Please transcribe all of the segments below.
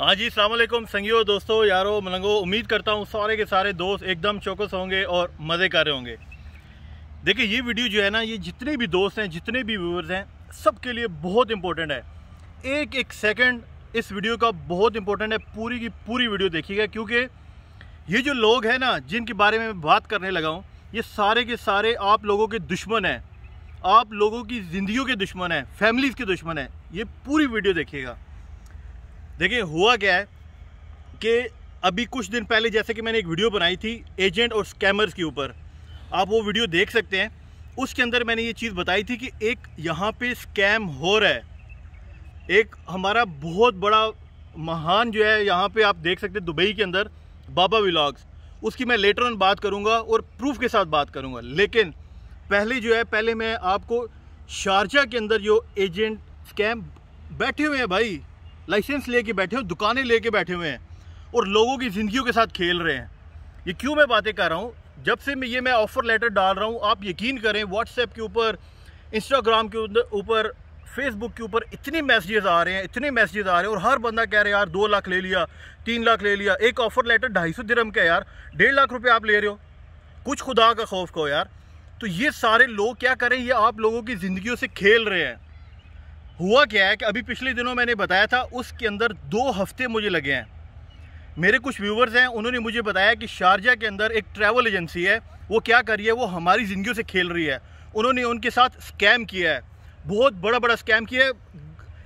हाँ जी सलामकुम संगियो दोस्तों यारो मलंगो उम्मीद करता हूँ सारे के सारे दोस्त एकदम चौकस होंगे और मज़े कर रहे होंगे देखिए ये वीडियो जो है ना ये जितने भी दोस्त हैं जितने भी व्यूवर्स हैं सबके लिए बहुत इंपॉर्टेंट है एक एक सेकंड इस वीडियो का बहुत इंपॉर्टेंट है पूरी की पूरी वीडियो देखिएगा क्योंकि ये जो लोग हैं ना जिनके बारे में मैं बात करने लगा हूँ ये सारे के सारे आप लोगों के दुश्मन हैं आप लोगों की जिंदगी के दुश्मन हैं फैमिलीज़ के दुश्मन हैं ये पूरी वीडियो देखिएगा देखिए हुआ क्या है कि अभी कुछ दिन पहले जैसे कि मैंने एक वीडियो बनाई थी एजेंट और स्कैमर्स के ऊपर आप वो वीडियो देख सकते हैं उसके अंदर मैंने ये चीज़ बताई थी कि एक यहाँ पे स्कैम हो रहा है एक हमारा बहुत बड़ा महान जो है यहाँ पे आप देख सकते हैं दुबई के अंदर बाबा विलाग्स उसकी मैं लेटर ऑन बात करूँगा और प्रूफ के साथ बात करूँगा लेकिन पहले जो है पहले मैं आपको शारजा के अंदर जो एजेंट स्कैम बैठे हुए हैं भाई लाइसेंस लेके बैठे हो दुकानें लेके बैठे हुए हैं और लोगों की ज़िंदगियों के साथ खेल रहे हैं ये क्यों मैं बातें कर रहा हूँ जब से मैं ये मैं ऑफ़र लेटर डाल रहा हूँ आप यकीन करें व्हाट्सएप के ऊपर इंस्टाग्राम के ऊपर फेसबुक के ऊपर इतने मैसेजेस आ रहे हैं इतने मैसेजेस आ रहे हैं और हर बंदा कह रहा है यार दो लाख ले लिया तीन लाख ले लिया एक ऑफ़र लेटर ढाई सौ दिरम का यार डेढ़ लाख रुपये आप ले रहे हो कुछ खुदा का खौफ कहो यार तो ये सारे लोग क्या करें ये आप लोगों की ज़िंदगियों से खेल रहे हैं हुआ क्या है कि अभी पिछले दिनों मैंने बताया था उसके अंदर दो हफ्ते मुझे लगे हैं मेरे कुछ व्यूवर्स हैं उन्होंने मुझे बताया कि शारजा के अंदर एक ट्रैवल एजेंसी है वो क्या कर रही है वो हमारी ज़िंदगी से खेल रही है उन्होंने उनके साथ स्कैम किया है बहुत बड़ा बड़ा स्कैम किया है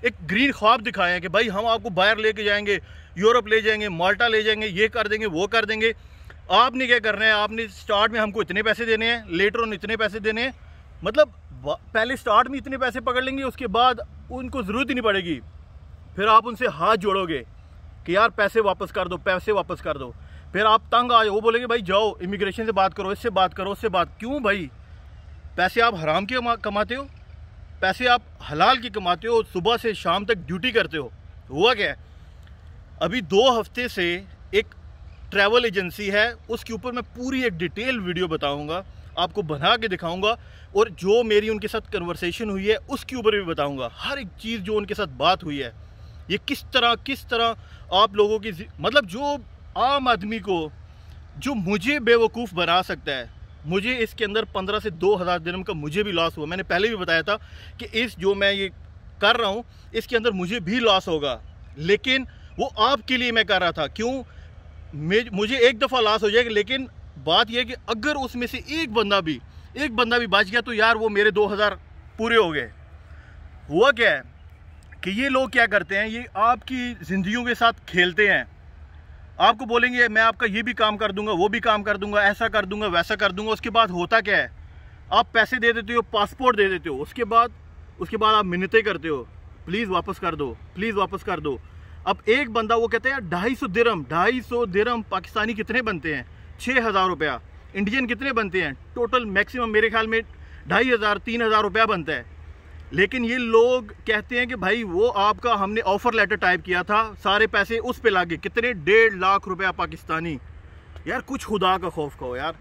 एक ग्रीन ख्वाब दिखाया है कि भाई हम आपको बाहर लेके जाएंगे यूरोप ले जाएंगे माल्टा ले जाएंगे ये कर देंगे वो कर देंगे आपने क्या करना है आपने स्टार्ट में हमको इतने पैसे देने हैं लेटर ऑन इतने पैसे देने हैं मतलब पहले स्टार्ट में इतने पैसे पकड़ लेंगे उसके बाद उनको ज़रूरत ही नहीं पड़ेगी फिर आप उनसे हाथ जोड़ोगे कि यार पैसे वापस कर दो पैसे वापस कर दो फिर आप तंग जाओ वो बोलेंगे भाई जाओ इमिग्रेशन से बात करो इससे बात करो उससे बात क्यों भाई पैसे आप हराम के कमाते हो पैसे आप हलाल के कमाते हो सुबह से शाम तक ड्यूटी करते हो हुआ क्या है अभी दो हफ्ते से एक ट्रैवल एजेंसी है उसके ऊपर मैं पूरी एक डिटेल वीडियो बताऊंगा आपको बना के दिखाऊंगा और जो मेरी उनके साथ कन्वर्सेशन हुई है उसके ऊपर भी बताऊंगा हर एक चीज़ जो उनके साथ बात हुई है ये किस तरह किस तरह आप लोगों की मतलब जो आम आदमी को जो मुझे बेवकूफ़ बना सकता है मुझे इसके अंदर पंद्रह से दो हज़ार दिनम का मुझे भी लॉस हुआ मैंने पहले भी बताया था कि इस जो मैं ये कर रहा हूँ इसके अंदर मुझे भी लॉस होगा लेकिन वो आपके लिए मैं कर रहा था क्यों मुझे एक दफ़ा लॉस हो जाएगा लेकिन बात यह कि अगर उसमें से एक बंदा भी एक बंदा भी बच गया तो यार वो मेरे 2000 पूरे हो गए हुआ क्या है कि ये लोग क्या करते हैं ये आपकी ज़िंदगी के साथ खेलते हैं आपको बोलेंगे मैं आपका ये भी काम कर दूंगा वो भी काम कर दूंगा ऐसा कर दूंगा वैसा कर दूंगा उसके बाद होता क्या है आप पैसे दे देते हो पासपोर्ट दे देते हो उसके बाद उसके बाद आप मिन्नतें करते हो प्लीज़ वापस कर दो प्लीज़ वापस कर दो अब एक बंदा वो कहते हैं ढाई सौ दिरम ढाई सौ दिरम पाकिस्तानी कितने बनते हैं छः हज़ार रुपया इंडियन कितने बनते हैं टोटल मैक्सिमम मेरे ख्याल में ढाई हज़ार तीन हज़ार रुपया बनता है लेकिन ये लोग कहते हैं कि भाई वो आपका हमने ऑफ़र लेटर टाइप किया था सारे पैसे उस पर लागे कितने डेढ़ लाख रुपया पाकिस्तानी यार कुछ खुदा का खौफ कहो यार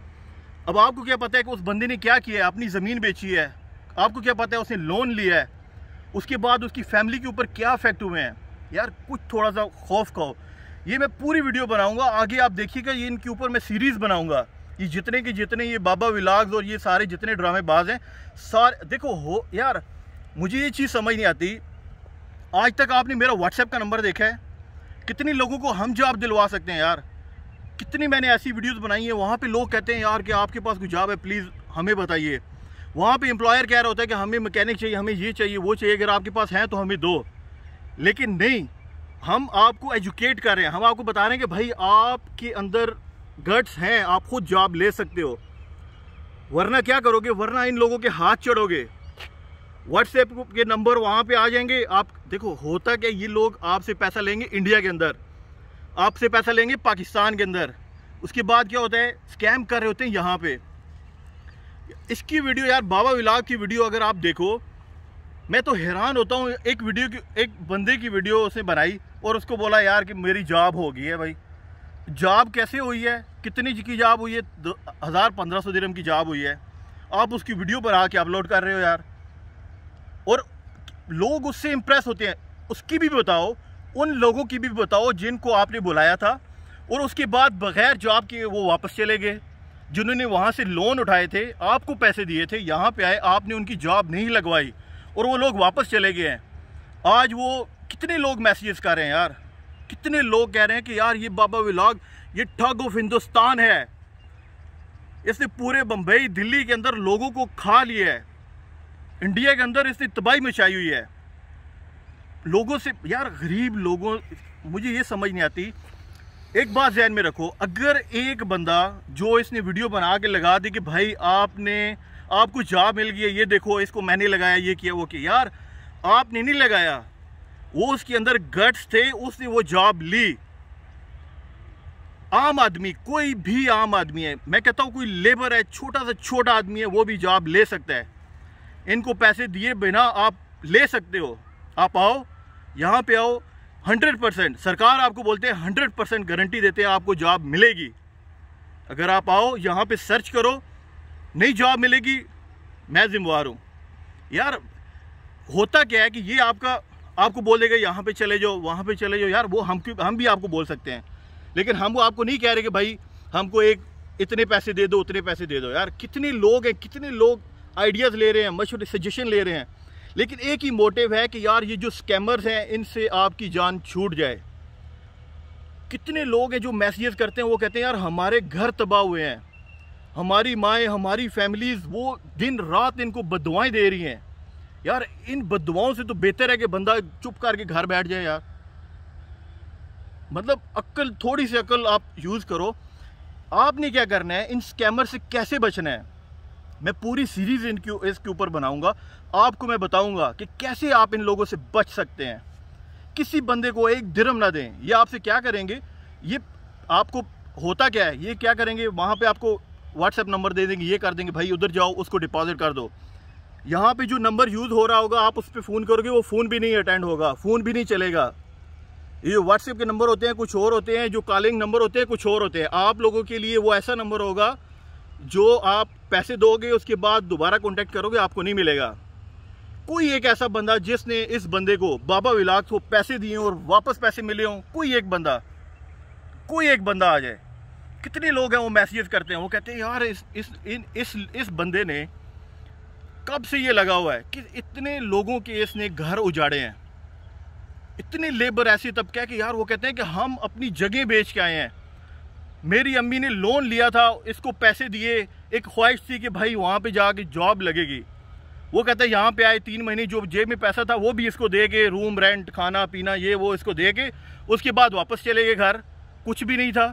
अब आपको क्या पता है कि उस बंदे ने क्या किया है अपनी ज़मीन बेची है आपको क्या पता है उसने लोन लिया है उसके बाद उसकी फैमिली के ऊपर क्या अफेक्ट हुए हैं यार कुछ थोड़ा सा खौफ कहो ये मैं पूरी वीडियो बनाऊंगा आगे आप देखिएगा ये इनके ऊपर मैं सीरीज़ बनाऊंगा ये जितने के जितने ये बाबा विलाग्स और ये सारे जितने ड्रामेबाज हैं सारे देखो हो यार मुझे ये चीज़ समझ नहीं आती आज तक आपने मेरा व्हाट्सएप का नंबर देखा है कितने लोगों को हम जॉब दिलवा सकते हैं यार कितनी मैंने ऐसी वीडियोस बनाई है वहाँ पे लोग कहते हैं यार कि आपके पास कोई जॉब है प्लीज़ हमें बताइए वहाँ पे एम्प्लॉयर कह रहा होता है कि हमें मैकेनिक चाहिए हमें ये चाहिए वो चाहिए अगर आपके पास हैं तो हमें दो लेकिन नहीं हम आपको एजुकेट कर रहे हैं हम आपको बता रहे हैं कि भाई आपके अंदर गट्स हैं आप खुद जॉब ले सकते हो वरना क्या करोगे वरना इन लोगों के हाथ चढ़ोगे व्हाट्सएप के नंबर वहाँ पे आ जाएंगे आप देखो होता क्या ये लोग आपसे पैसा लेंगे इंडिया के अंदर आपसे पैसा लेंगे पाकिस्तान के अंदर उसके बाद क्या होता है स्कैम कर रहे होते हैं यहाँ पे इसकी वीडियो यार बाबा विलाग की वीडियो अगर आप देखो मैं तो हैरान होता हूँ एक वीडियो की एक बंदे की वीडियो उसने बनाई और उसको बोला यार कि मेरी जॉब हो गई है भाई जॉब कैसे हुई है कितनी की जॉब हुई है हज़ार पंद्रह सौ दिरम की जॉब हुई है आप उसकी वीडियो पर आके अपलोड कर रहे हो यार और लोग उससे इम्प्रेस होते हैं उसकी भी बताओ उन लोगों की भी बताओ जिनको आपने बुलाया था और उसके बाद बगैर जॉब के वो वापस चले गए जिन्होंने वहाँ से लोन उठाए थे आपको पैसे दिए थे यहाँ पे आए आपने उनकी जॉब नहीं लगवाई और वो लोग वापस चले गए हैं आज वो कितने लोग मैसेजेस कर रहे हैं यार कितने लोग कह रहे हैं कि यार ये बाबा विलाग ये ठग ऑफ हिंदुस्तान है इसने पूरे बम्बई दिल्ली के अंदर लोगों को खा लिया है इंडिया के अंदर इसने तबाही मचाई हुई है लोगों से यार गरीब लोगों मुझे ये समझ नहीं आती एक बात जहन में रखो अगर एक बंदा जो इसने वीडियो बना के लगा दी कि भाई आपने आपको जॉब मिल गई है ये देखो इसको मैंने लगाया ये किया वो किया यार आपने नहीं लगाया वो उसके अंदर गट्स थे उसने वो जॉब ली आम आदमी कोई भी आम आदमी है मैं कहता हूँ कोई लेबर है छोटा सा छोटा आदमी है वो भी जॉब ले सकता है इनको पैसे दिए बिना आप ले सकते हो आप आओ यहाँ पे आओ 100 परसेंट सरकार आपको बोलते हैं हंड्रेड परसेंट गारंटी देते हैं आपको जॉब मिलेगी अगर आप आओ यहाँ पे सर्च करो नहीं जॉब मिलेगी मैं जिम्मेवार हूँ यार होता क्या है कि ये आपका आपको बोल देगा यहाँ पे चले जाओ वहाँ पे चले जाओ यार वो हम हम भी आपको बोल सकते हैं लेकिन हम वो आपको नहीं कह रहे कि भाई हमको एक इतने पैसे दे दो उतने पैसे दे दो यार कितने लोग हैं कितने लोग आइडियाज़ ले रहे हैं मशहूर सजेशन ले रहे हैं लेकिन एक ही मोटिव है कि यार ये जो स्कैमर्स हैं इनसे आपकी जान छूट जाए कितने लोग हैं जो मैसेजेस करते हैं वो कहते हैं यार हमारे घर तबाह हुए हैं हमारी माएँ हमारी फैमिलीज़ वो दिन रात इनको बदवाएँ दे रही हैं यार इन बदवाओं से तो बेहतर है कि बंदा चुप करके घर बैठ जाए यार मतलब अक्ल थोड़ी सी अक्ल आप यूज़ करो आपने क्या करना है इन स्कैमर से कैसे बचना है मैं पूरी सीरीज़ इनकी इसके ऊपर बनाऊंगा आपको मैं बताऊंगा कि कैसे आप इन लोगों से बच सकते हैं किसी बंदे को एक धर्म ना दें ये आपसे क्या करेंगे ये आपको होता क्या है ये क्या करेंगे वहाँ पे आपको व्हाट्सएप नंबर दे देंगे ये कर देंगे भाई उधर जाओ उसको डिपॉजिट कर दो यहाँ पे जो नंबर यूज़ हो रहा होगा आप उस पर फ़ोन करोगे वो फ़ोन भी नहीं अटेंड होगा फ़ोन भी नहीं चलेगा ये व्हाट्सएप के नंबर होते हैं कुछ और होते हैं जो कॉलिंग नंबर होते हैं कुछ और होते हैं आप लोगों के लिए वो ऐसा नंबर होगा जो आप पैसे दोगे उसके बाद दोबारा कॉन्टेक्ट करोगे आपको नहीं मिलेगा कोई एक ऐसा बंदा जिसने इस बंदे को बाबा विलाग को पैसे दिए और वापस पैसे मिले हों कोई एक बंदा कोई एक बंदा आ जाए कितने लोग हैं वो मैसेज करते हैं वो कहते हैं यार इस इस इन इस इस बंदे ने कब से ये लगा हुआ है कि इतने लोगों के इसने घर उजाड़े हैं इतनी लेबर ऐसी तब क्या कि यार वो कहते हैं कि हम अपनी जगह बेच के आए हैं मेरी अम्मी ने लोन लिया था इसको पैसे दिए एक ख्वाहिश थी कि भाई वहाँ पे जाके जॉब लगेगी वो कहते हैं यहाँ पे आए तीन महीने जो जेब में पैसा था वो भी इसको दे के रूम रेंट खाना पीना ये वो इसको दे के उसके बाद वापस चले गए घर कुछ भी नहीं था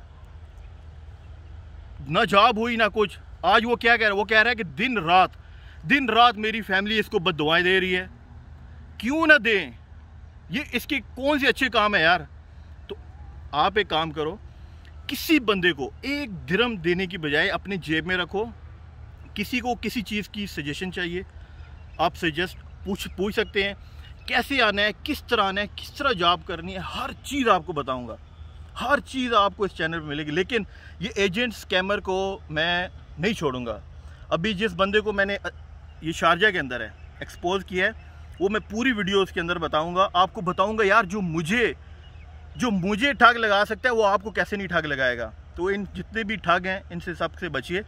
ना जॉब हुई ना कुछ आज वो क्या कह रहा है वो कह रहा है कि दिन रात दिन रात मेरी फैमिली इसको बद दुआएँ दे रही है क्यों ना दें ये इसके कौन से अच्छे काम है यार तो आप एक काम करो किसी बंदे को एक धर्म देने की बजाय अपने जेब में रखो किसी को किसी चीज़ की सजेशन चाहिए आप सजेस्ट पूछ पूछ सकते हैं कैसे आना है किस तरह आना है किस तरह जॉब करनी है हर चीज़ आपको बताऊंगा हर चीज़ आपको इस चैनल पर मिलेगी लेकिन ये एजेंट स्कैमर को मैं नहीं छोड़ूंगा अभी जिस बंदे को मैंने ये शारजा के अंदर है एक्सपोज किया है वो मैं पूरी वीडियो उसके अंदर बताऊंगा आपको बताऊंगा यार जो मुझे जो मुझे ठग लगा सकता है वो आपको कैसे नहीं ठग लगाएगा तो इन जितने भी ठग हैं इनसे सबसे बचिए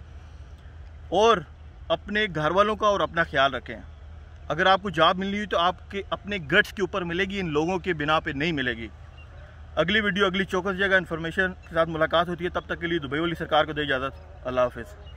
और अपने घर वालों का और अपना ख्याल रखें अगर आपको जॉब मिलनी हुई तो आपके अपने गट्स के ऊपर मिलेगी इन लोगों के बिना पे नहीं मिलेगी अगली वीडियो अगली चौकस जगह इन्फॉर्मेशन के साथ मुलाकात होती है तब तक के लिए दुबई वाली सरकार को दे इजाज़त अल्लाह हाफिज़